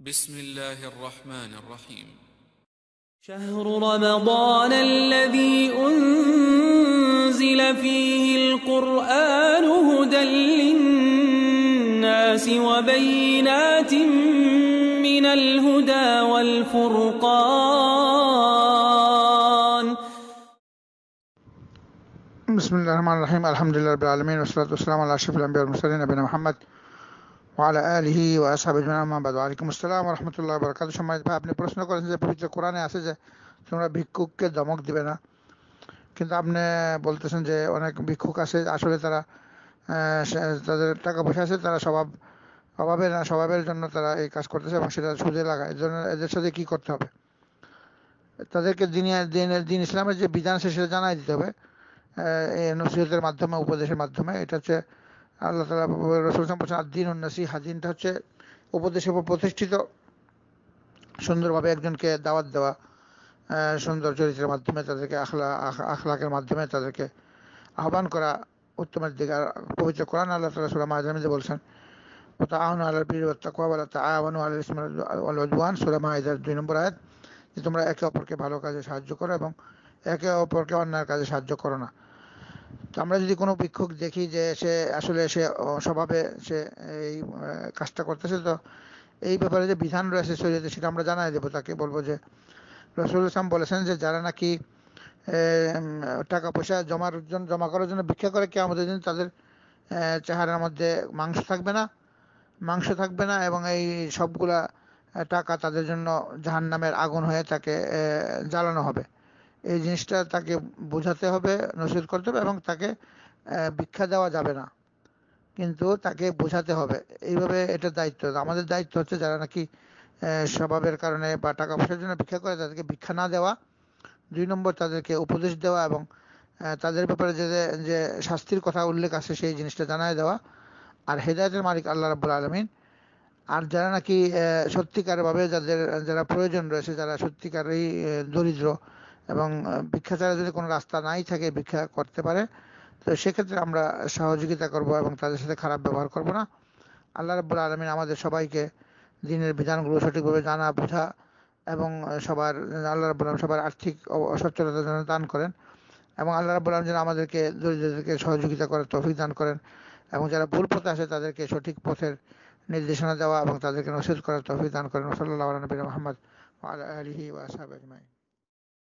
بسم الله الرحمن الرحيم شهر رمضان الذي أنزل فيه القرآن هدى للناس وبينات من الهدى والفرقان بسم الله الرحمن الرحيم الحمد لله رب العالمين والصلاة والسلام على أشرف الأنبياء والمرسلين نبينا محمد ওয়ালা আলহি ওয়াসাবাদ ওয়ালাইকুম আসসালাম রহমতুল্লাহ বরকাত সময় ভাই আপনি প্রশ্ন করেন যে পবিত্র কোরআনে আছে যে তোমরা ভিক্ষুককে দমক দিবে না কিন্তু আপনি বলতেছেন যে অনেক ভিক্ষুক আছে আসলে তারা তাদের টাকা পয়সা আছে তারা স্বভাব অভাবের না স্বভাবের জন্য তারা এই কাজ করতেছে এবং সেটা সুদে লাগায় এর জন্য এদের সাথে কী করতে হবে তাদেরকে দিনের দিন ইসলামের যে বিধান আছে সেটা জানাই দিতে হবে এই নসিহতের মাধ্যমে উপদেশের মাধ্যমে এটা হচ্ছে আল্লাহ তালা রসুল বলছেন আদিন উন্নাসিহা দিনটা হচ্ছে উপদেশের উপর প্রতিষ্ঠিত সুন্দরভাবে একজনকে দাওয়াত দেওয়া সুন্দর চরিত্রের মাধ্যমে তাদেরকে আখলা আখলাকের মাধ্যমে তাদেরকে আহ্বান করা উত্তমের দিকে আর পবিত্র কোরআন আল্লাহ তালা সুরা মাহাজামিদে বলছেন ওতা আহন আল্লাহ বীর তাকুয়া বলা তা আহ্বানু আল্লাহ ইসমালওয়ান সুরা মাহিদার দুই নম্বর আয়াত যে তোমরা একে অপরকে ভালো কাজে সাহায্য করো এবং একে অপরকে অন্যায়ের কাজে সাহায্য করো না আমরা যদি কোনো ভিক্ষুক দেখি যে সে আসলে সে স্বভাবে সে এই কাজটা করতেছে তো এই ব্যাপারে যে বিধান রয়েছে শরীয়তে সেটা আমরা জানাই দেবো তাকে বলবো যে রসুল ইসলাম বলেছেন যে যারা নাকি টাকা পয়সা জমার জন্য জমা করার জন্য ভিক্ষা করে কে আমাদের জন্য তাদের চেহারার মধ্যে মাংস থাকবে না মাংস থাকবে না এবং এই সবগুলা টাকা তাদের জন্য জাহান্নামের আগুন হয়ে তাকে জ্বালানো হবে এই জিনিসটা তাকে বোঝাতে হবে নসিহত করতে হবে এবং তাকে ভিক্ষা দেওয়া যাবে না কিন্তু তাকে বোঝাতে হবে এইভাবে এটা দায়িত্ব আমাদের দায়িত্ব হচ্ছে যারা নাকি স্বভাবের কারণে বা টাকা পয়সার জন্য ভিক্ষা করে তাদেরকে ভিক্ষা না দেওয়া দুই নম্বর তাদেরকে উপদেশ দেওয়া এবং তাদের ব্যাপারে যে যে শাস্তির কথা উল্লেখ আছে সেই জিনিসটা জানাই দেওয়া আর হেদায়তের মালিক আল্লাহ রাবুল আলমিন আর যারা নাকি সত্যিকারভাবে যাদের যারা প্রয়োজন রয়েছে যারা সত্যিকারই দরিদ্র এবং ভিক্ষা ছাড়া যদি কোনো রাস্তা নাই থাকে ভিক্ষা করতে পারে তো সেক্ষেত্রে আমরা সহযোগিতা করব এবং তাদের সাথে খারাপ ব্যবহার করব না আল্লাহ রব্বুল আলমিন আমাদের সবাইকে দিনের বিধানগুলো সঠিকভাবে জানা বোঝা এবং সবার আল্লাহ রব্বুল আলম সবার আর্থিক অসচ্ছলতা যেন দান করেন এবং আল্লাহ রব্বুল আলম যেন আমাদেরকে দরিদ্রদেরকে সহযোগিতা করার তৌফিক দান করেন এবং যারা ভুল পথে আসে তাদেরকে সঠিক পথের নির্দেশনা দেওয়া এবং তাদেরকে নসিদ করার তৌফিক দান করেন সাল্লাহ নবী মোহাম্মদ আলহি ওয়াসাব আজমাই